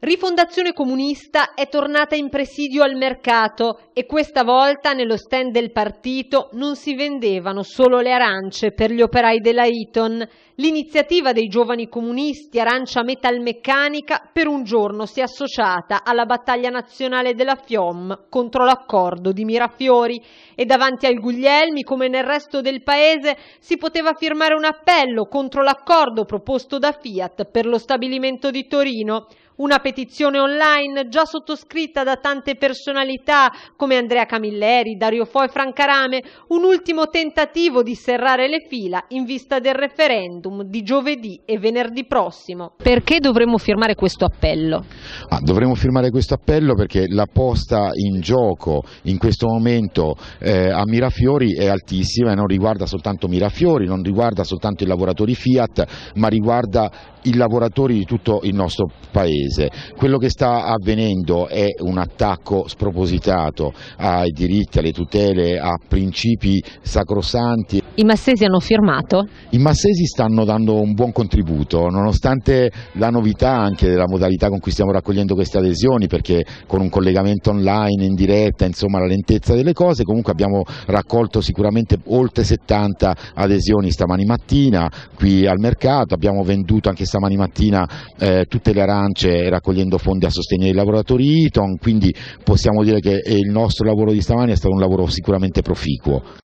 Rifondazione Comunista è tornata in presidio al mercato e questa volta nello stand del partito non si vendevano solo le arance per gli operai della Eaton, L'iniziativa dei giovani comunisti Arancia Metalmeccanica per un giorno si è associata alla battaglia nazionale della FIOM contro l'accordo di Mirafiori e davanti al Guglielmi, come nel resto del paese, si poteva firmare un appello contro l'accordo proposto da Fiat per lo stabilimento di Torino. Una petizione online già sottoscritta da tante personalità come Andrea Camilleri, Dario Fo Foi, Francarame, un ultimo tentativo di serrare le fila in vista del referendum referendum di giovedì e venerdì prossimo. Perché dovremmo firmare questo appello? Ah, dovremmo firmare questo appello perché la posta in gioco in questo momento eh, a Mirafiori è altissima e non riguarda soltanto Mirafiori, non riguarda soltanto i lavoratori Fiat, ma riguarda i lavoratori di tutto il nostro paese. Quello che sta avvenendo è un attacco spropositato ai diritti, alle tutele, a principi sacrosanti. I massesi hanno firmato? I massesi stanno dando un buon contributo, nonostante la novità anche della modalità con cui stiamo raccogliendo queste adesioni, perché con un collegamento online, in diretta, insomma la lentezza delle cose, comunque abbiamo raccolto sicuramente oltre 70 adesioni stamani mattina qui al mercato, abbiamo venduto anche stamattina stamani mattina eh, tutte le arance raccogliendo fondi a sostegno dei lavoratori Eton, quindi possiamo dire che eh, il nostro lavoro di stamani è stato un lavoro sicuramente proficuo.